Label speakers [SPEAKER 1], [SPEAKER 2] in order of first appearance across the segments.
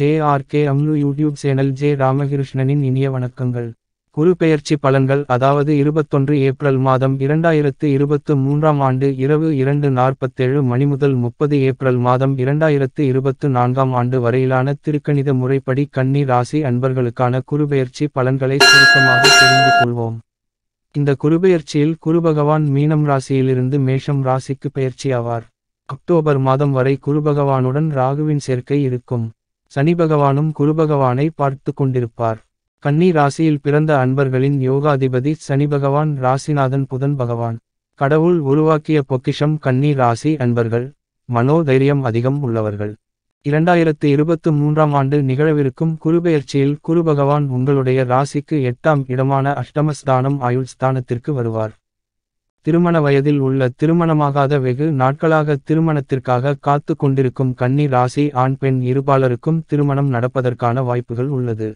[SPEAKER 1] J R K அம்னு YouTube channel J ராமகிருஷ்ணனின் இனிய வணக்கங்கள் குரு பெயர்ச்சி பலன்கள் அதாவது இருபத்தொன்று ஏப்ரல் மாதம் இரண்டாயிரத்து இருபத்து மூன்றாம் ஆண்டு இரவு இரண்டு நாற்பத்தேழு மணி முதல் முப்பது ஏப்ரல் மாதம் இரண்டாயிரத்து இருபத்து நான்காம் ஆண்டு வரையிலான திருக்கணித முறைப்படி கன்னி ராசி அன்பர்களுக்கான குரு பெயர்ச்சி பலன்களை சுருக்கமாக தெரிந்து கொள்வோம் இந்த குருபெயர்ச்சியில் குருபகவான் மீனம் ராசியிலிருந்து மேஷம் ராசிக்கு பெயர்ச்சியாவார் அக்டோபர் மாதம் வரை குருபகவானுடன் ராகுவின் சேர்க்கை இருக்கும் சனிபகவானும் குருபகவானை பார்த்து கொண்டிருப்பார் கன்னி ராசியில் பிறந்த அன்பர்களின் யோகாதிபதி சனிபகவான் ராசிநாதன் புதன் பகவான் கடவுள் உருவாக்கிய பொக்கிஷம் கன்னி ராசி அன்பர்கள் மனோதைரியம் அதிகம் உள்ளவர்கள் இரண்டாயிரத்து இருபத்து மூன்றாம் ஆண்டு நிகழவிருக்கும் குருபெயர்ச்சியில் குருபகவான் உங்களுடைய ராசிக்கு எட்டாம் இடமான அஷ்டமஸ்தானம் ஆயுள் ஸ்தானத்திற்கு வருவார் திருமண வயதில் உள்ள திருமணமாகாத வெகு நாட்களாக திருமணத்திற்காக காத்து கொண்டிருக்கும் கன்னி ராசி ஆண் பெண் இருபாலருக்கும் திருமணம் நடப்பதற்கான வாய்ப்புகள் உள்ளது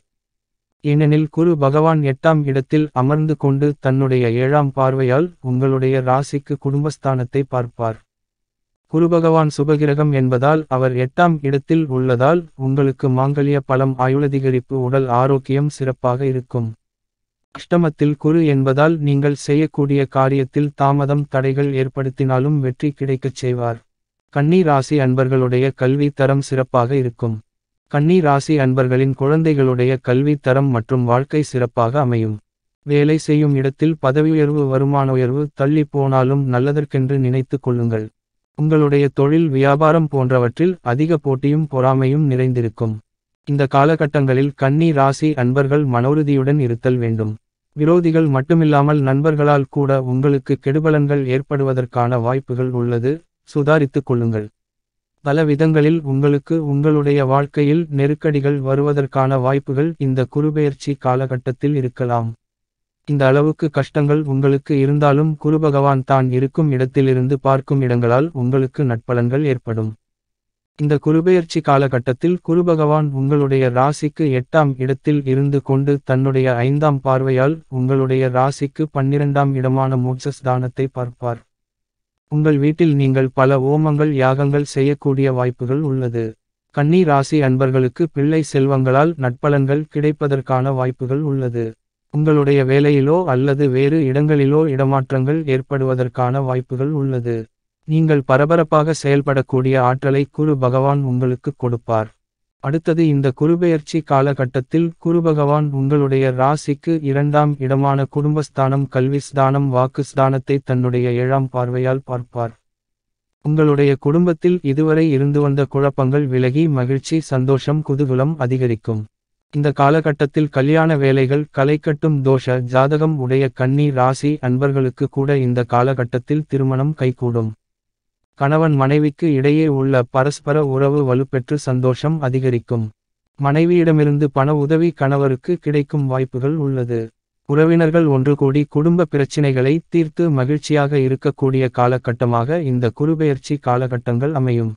[SPEAKER 1] ஏனெனில் குரு பகவான் எட்டாம் இடத்தில் அமர்ந்து கொண்டு தன்னுடைய ஏழாம் பார்வையால் உங்களுடைய ராசிக்கு குடும்பஸ்தானத்தை பார்ப்பார் குரு பகவான் சுபகிரகம் என்பதால் அவர் எட்டாம் இடத்தில் உள்ளதால் உங்களுக்கு மாங்கல்ய பலம் ஆயுளதிகரிப்பு உடல் ஆரோக்கியம் சிறப்பாக இருக்கும் அஷ்டமத்தில் குரு என்பதால் நீங்கள் செய்யக்கூடிய காரியத்தில் தாமதம் தடைகள் ஏற்படுத்தினாலும் வெற்றி கிடைக்கச் செய்வார் கன்னி ராசி அன்பர்களுடைய கல்வி தரம் சிறப்பாக இருக்கும் கன்னி ராசி அன்பர்களின் குழந்தைகளுடைய கல்வி தரம் மற்றும் வாழ்க்கை சிறப்பாக அமையும் வேலை செய்யும் இடத்தில் பதவி உயர்வு வருமான உயர்வு தள்ளி போனாலும் நல்லதற்கென்று நினைத்து கொள்ளுங்கள் உங்களுடைய தொழில் வியாபாரம் போன்றவற்றில் அதிக போட்டியும் பொறாமையும் நிறைந்திருக்கும் இந்த காலகட்டங்களில் கன்னி ராசி அன்பர்கள் மனோருதியுடன் இருத்தல் வேண்டும் விரோதிகள் மட்டுமில்லாமல் நண்பர்களால் கூட உங்களுக்கு கெடுபலன்கள் ஏற்படுவதற்கான வாய்ப்புகள் உள்ளது சுதாரித்துக் கொள்ளுங்கள் பல விதங்களில் உங்களுக்கு உங்களுடைய வாழ்க்கையில் நெருக்கடிகள் வருவதற்கான வாய்ப்புகள் இந்த குருபெயர்ச்சி காலகட்டத்தில் இருக்கலாம் இந்த அளவுக்கு கஷ்டங்கள் உங்களுக்கு இருந்தாலும் குருபகவான் தான் இருக்கும் இடத்திலிருந்து பார்க்கும் இடங்களால் உங்களுக்கு நட்பலன்கள் ஏற்படும் இந்த குருபெயர்ச்சி காலகட்டத்தில் குருபகவான் உங்களுடைய ராசிக்கு எட்டாம் இடத்தில் இருந்து கொண்டு தன்னுடைய ஐந்தாம் பார்வையால் உங்களுடைய ராசிக்கு பன்னிரெண்டாம் இடமான தானத்தை பார்ப்பார் உங்கள் வீட்டில் நீங்கள் பல ஓமங்கள் யாகங்கள் செய்யக்கூடிய வாய்ப்புகள் உள்ளது கன்னி ராசி அன்பர்களுக்கு பிள்ளை செல்வங்களால் நட்பலன்கள் கிடைப்பதற்கான வாய்ப்புகள் உள்ளது உங்களுடைய வேலையிலோ அல்லது வேறு இடங்களிலோ இடமாற்றங்கள் ஏற்படுவதற்கான வாய்ப்புகள் உள்ளது நீங்கள் பரபரப்பாக செயல்படக்கூடிய ஆற்றலை குரு பகவான் உங்களுக்கு கொடுப்பார் அடுத்தது இந்த குருபெயர்ச்சி காலகட்டத்தில் குருபகவான் உங்களுடைய ராசிக்கு இரண்டாம் இடமான குடும்பஸ்தானம் கல்விஸ்தானம் வாக்குஸ்தானத்தை தன்னுடைய ஏழாம் பார்வையால் பார்ப்பார் உங்களுடைய குடும்பத்தில் இதுவரை இருந்து வந்த குழப்பங்கள் விலகி மகிழ்ச்சி சந்தோஷம் குதூகுலம் அதிகரிக்கும் இந்த காலகட்டத்தில் கல்யாண வேலைகள் கலைக்கட்டும் தோஷ ஜாதகம் உடைய கன்னி ராசி அன்பர்களுக்கு கூட இந்த காலகட்டத்தில் திருமணம் கைகூடும் கணவன் மனைவிக்கு இடையே உள்ள பரஸ்பர உறவு வலுப்பெற்று சந்தோஷம் அதிகரிக்கும் மனைவியிடமிருந்து பண உதவி கணவருக்கு கிடைக்கும் வாய்ப்புகள் உள்ளது உறவினர்கள் ஒன்று கூடி குடும்ப பிரச்சினைகளை தீர்த்து மகிழ்ச்சியாக இருக்கக்கூடிய காலகட்டமாக இந்த குறுபெயர்ச்சி காலகட்டங்கள் அமையும்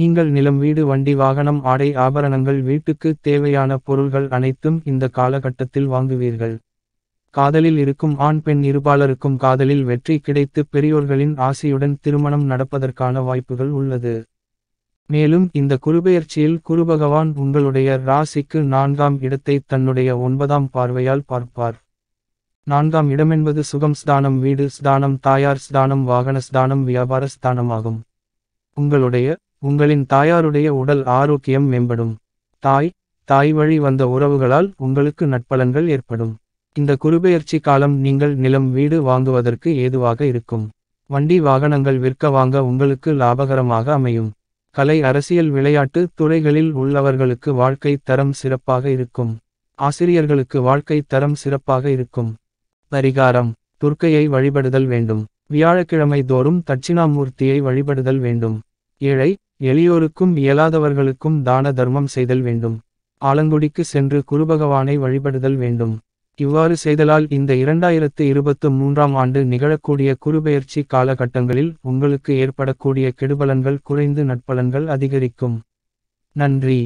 [SPEAKER 1] நீங்கள் நிலம் வீடு வண்டி வாகனம் ஆடை ஆபரணங்கள் வீட்டுக்கு தேவையான பொருள்கள் அனைத்தும் இந்த காலகட்டத்தில் வாங்குவீர்கள் காதலில் இருக்கும் ஆண் பெண் இருபாலருக்கும் காதலில் வெற்றி கிடைத்து பெரியோர்களின் ஆசையுடன் திருமணம் நடப்பதற்கான வாய்ப்புகள் உள்ளது மேலும் இந்த குருபெயர்ச்சியில் குருபகவான் உங்களுடைய ராசிக்கு நான்காம் இடத்தை தன்னுடைய ஒன்பதாம் பார்வையால் பார்ப்பார் நான்காம் இடமென்பது சுகம் ஸ்தானம் வீடு ஸ்தானம் தாயார் ஸ்தானம் வாகன ஸ்தானம் வியாபார ஸ்தானமாகும் உங்களுடைய உங்களின் தாயாருடைய உடல் ஆரோக்கியம் மேம்படும் தாய் தாய் வழி வந்த உறவுகளால் உங்களுக்கு நட்பலன்கள் ஏற்படும் இந்த குறுபெயர்ச்சி காலம் நீங்கள் நிலம் வீடு வாங்குவதற்கு ஏதுவாக இருக்கும் வண்டி வாகனங்கள் விற்க வாங்க உங்களுக்கு லாபகரமாக அமையும் கலை அரசியல் விளையாட்டு துறைகளில் உள்ளவர்களுக்கு வாழ்க்கை தரம் சிறப்பாக இருக்கும் ஆசிரியர்களுக்கு வாழ்க்கை தரம் சிறப்பாக இருக்கும் பரிகாரம் துர்க்கையை வழிபடுதல் வேண்டும் வியாழக்கிழமை தோறும் தட்சிணாமூர்த்தியை வழிபடுதல் வேண்டும் ஏழை எளியோருக்கும் இயலாதவர்களுக்கும் தான தர்மம் செய்தல் வேண்டும் ஆலங்குடிக்கு சென்று குருபகவானை வழிபடுதல் வேண்டும் இவ்வாறு செய்தலால் இந்த இரண்டாயிரத்து இருபத்து மூன்றாம் ஆண்டு நிகழக்கூடிய குறுபெயர்ச்சி காலகட்டங்களில் உங்களுக்கு ஏற்படக்கூடிய கெடுபலன்கள் குறைந்து நட்பலன்கள் அதிகரிக்கும் நன்றி